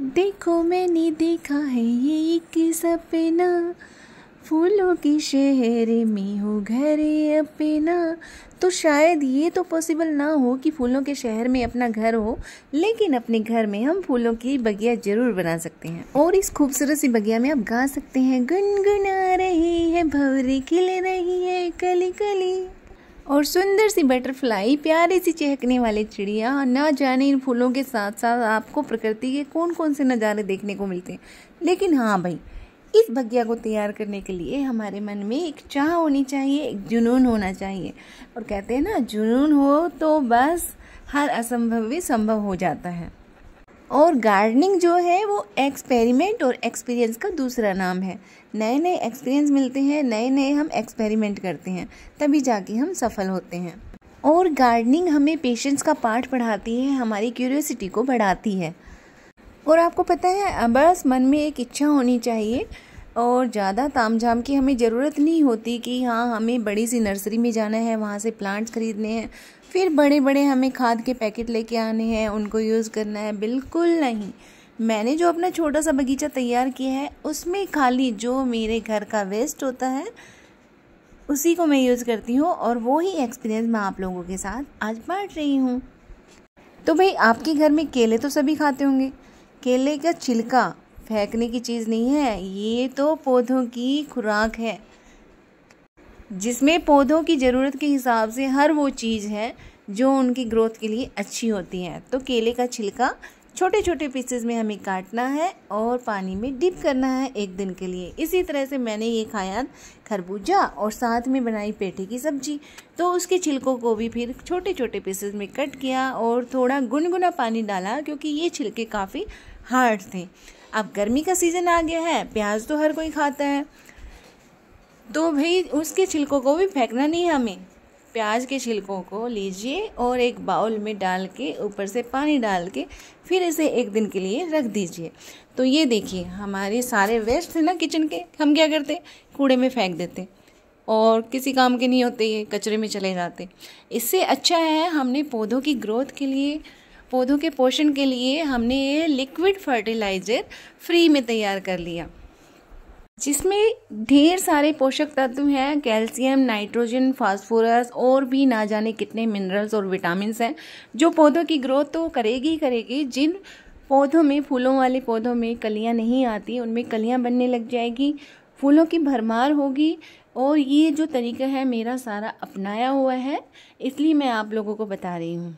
देखो मैंने देखा है ये एक सपना फूलों की शहर में हो घर अपना तो शायद ये तो पॉसिबल ना हो कि फूलों के शहर में अपना घर हो लेकिन अपने घर में हम फूलों की बगिया जरूर बना सकते हैं और इस खूबसूरत सी बगिया में आप गा सकते हैं गुनगुना रही है भवरी खिल रही है कली कली और सुंदर सी बटरफ्लाई प्यारी सी चहकने वाली चिड़िया ना जाने इन फूलों के साथ साथ आपको प्रकृति के कौन कौन से नज़ारे देखने को मिलते हैं लेकिन हाँ भाई इस बगिया को तैयार करने के लिए हमारे मन में एक चाह होनी चाहिए एक जुनून होना चाहिए और कहते हैं ना जुनून हो तो बस हर असंभव भी संभव हो जाता है और गार्डनिंग जो है वो एक्सपेरिमेंट और एक्सपीरियंस का दूसरा नाम है नए नए एक्सपीरियंस मिलते हैं नए नए हम एक्सपेरिमेंट करते हैं तभी जाके हम सफल होते हैं और गार्डनिंग हमें पेशेंस का पाठ पढ़ाती है हमारी क्यूरियोसिटी को बढ़ाती है और आपको पता है बस मन में एक इच्छा होनी चाहिए और ज़्यादा तामझाम की हमें ज़रूरत नहीं होती कि हाँ हमें बड़ी सी नर्सरी में जाना है वहाँ से प्लांट्स खरीदने हैं फिर बड़े बड़े हमें खाद के पैकेट लेके आने हैं उनको यूज़ करना है बिल्कुल नहीं मैंने जो अपना छोटा सा बगीचा तैयार किया है उसमें खाली जो मेरे घर का वेस्ट होता है उसी को मैं यूज़ करती हूँ और वो ही एक्सपीरियंस मैं आप लोगों के साथ आज बांट रही हूँ तो भाई आपके घर में केले तो सभी खाते होंगे केले का छिलका फेंकने की चीज़ नहीं है ये तो पौधों की खुराक है जिसमें पौधों की ज़रूरत के हिसाब से हर वो चीज़ है जो उनकी ग्रोथ के लिए अच्छी होती है तो केले का छिलका छोटे छोटे पीसेस में हमें काटना है और पानी में डिप करना है एक दिन के लिए इसी तरह से मैंने ये खाया खरबूजा और साथ में बनाई पेठे की सब्जी तो उसके छिलकों को भी फिर छोटे छोटे पीसेस में कट किया और थोड़ा गुनगुना पानी डाला क्योंकि ये छिलके काफ़ी हार्ड थे अब गर्मी का सीज़न आ गया है प्याज तो हर कोई खाता है तो भाई उसके छिलकों को भी फेंकना नहीं है हमें प्याज के छिलकों को लीजिए और एक बाउल में डाल के ऊपर से पानी डाल के फिर इसे एक दिन के लिए रख दीजिए तो ये देखिए हमारे सारे वेस्ट थे ना किचन के हम क्या करते कूड़े में फेंक देते और किसी काम के नहीं होते ये कचरे में चले जाते इससे अच्छा है हमने पौधों की ग्रोथ के लिए पौधों के पोषण के लिए हमने ये लिक्विड फर्टिलाइज़र फ्री में तैयार कर लिया जिसमें ढेर सारे पोषक तत्व हैं कैल्शियम नाइट्रोजन फास्फोरस और भी ना जाने कितने मिनरल्स और विटामिन हैं जो पौधों की ग्रोथ तो करेगी ही करेगी जिन पौधों में फूलों वाले पौधों में कलियां नहीं आती उनमें कलियां बनने लग जाएगी फूलों की भरमार होगी और ये जो तरीका है मेरा सारा अपनाया हुआ है इसलिए मैं आप लोगों को बता रही हूँ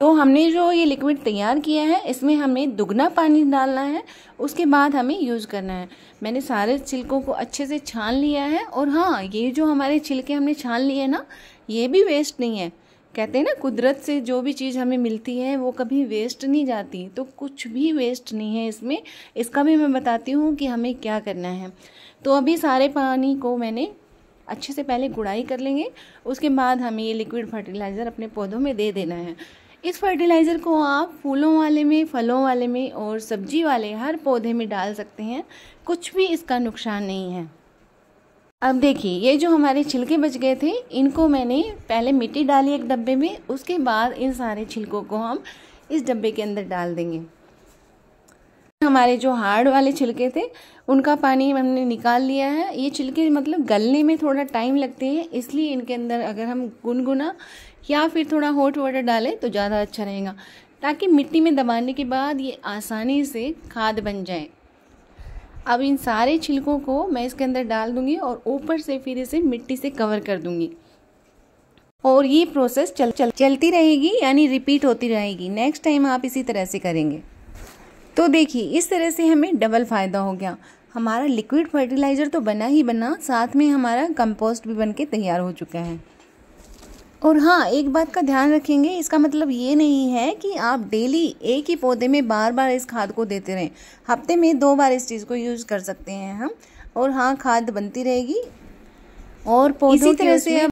तो हमने जो ये लिक्विड तैयार किया है इसमें हमें दुगना पानी डालना है उसके बाद हमें यूज़ करना है मैंने सारे छिलकों को अच्छे से छान लिया है और हाँ ये जो हमारे छिलके हमने छान लिए ना ये भी वेस्ट नहीं है कहते हैं ना कुदरत से जो भी चीज़ हमें मिलती है वो कभी वेस्ट नहीं जाती तो कुछ भी वेस्ट नहीं है इसमें इसका भी मैं बताती हूँ कि हमें क्या करना है तो अभी सारे पानी को मैंने अच्छे से पहले गुड़ाई कर लेंगे उसके बाद हमें ये लिक्विड फर्टिलाइज़र अपने पौधों में दे देना है इस फर्टिलाइज़र को आप फूलों वाले में फलों वाले में और सब्जी वाले हर पौधे में डाल सकते हैं कुछ भी इसका नुकसान नहीं है अब देखिए ये जो हमारे छिलके बच गए थे इनको मैंने पहले मिट्टी डाली एक डब्बे में उसके बाद इन सारे छिलकों को हम इस डब्बे के अंदर डाल देंगे हमारे जो हार्ड वाले छिलके थे उनका पानी हमने निकाल लिया है ये छिलके मतलब गलने में थोड़ा टाइम लगते हैं इसलिए इनके अंदर अगर हम गुनगुना या फिर थोड़ा हॉट वाटर डालें तो ज़्यादा अच्छा रहेगा ताकि मिट्टी में दबाने के बाद ये आसानी से खाद बन जाए अब इन सारे छिलकों को मैं इसके अंदर डाल दूँगी और ऊपर से फिर इसे मिट्टी से कवर कर दूँगी और ये प्रोसेस चल, चल चलती रहेगी यानी रिपीट होती रहेगी नेक्स्ट टाइम आप इसी तरह से करेंगे तो देखिए इस तरह से हमें डबल फ़ायदा हो गया हमारा लिक्विड फर्टिलाइज़र तो बना ही बना साथ में हमारा कंपोस्ट भी बन के तैयार हो चुका है और हाँ एक बात का ध्यान रखेंगे इसका मतलब ये नहीं है कि आप डेली एक ही पौधे में बार बार इस खाद को देते रहें हफ्ते में दो बार इस चीज़ को यूज़ कर सकते हैं हम और हाँ खाद बनती रहेगी और पौधों इसी तरह से